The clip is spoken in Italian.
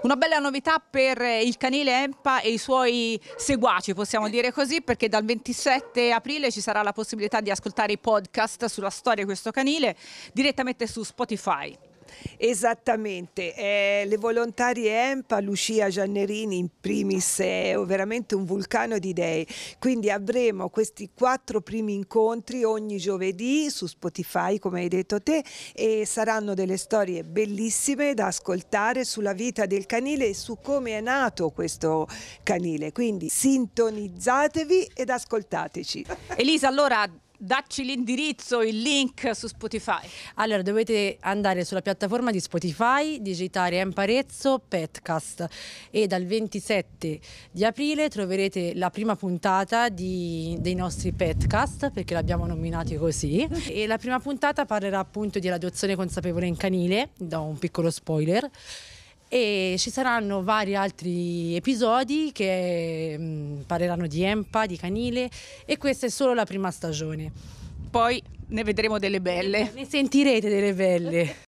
Una bella novità per eh, il canile Empa e i suoi seguaci, possiamo dire così, perché dal 27 aprile ci sarà la possibilità di ascoltare i podcast sulla storia di questo canile direttamente su Spotify. Esattamente, eh, le volontarie EMPA, Lucia Giannerini in primis è veramente un vulcano di idee, quindi avremo questi quattro primi incontri ogni giovedì su Spotify come hai detto te e saranno delle storie bellissime da ascoltare sulla vita del canile e su come è nato questo canile, quindi sintonizzatevi ed ascoltateci. Elisa allora dacci l'indirizzo, il link su Spotify. Allora, dovete andare sulla piattaforma di Spotify, digitare Emparezzo Petcast e dal 27 di aprile troverete la prima puntata di, dei nostri Petcast, perché l'abbiamo nominati così, e la prima puntata parlerà appunto di adozione consapevole in canile, do un piccolo spoiler e ci saranno vari altri episodi che mh, mm, parleranno di Empa, di Canile e questa è solo la prima stagione. Poi ne vedremo delle belle. Ne sentirete delle belle.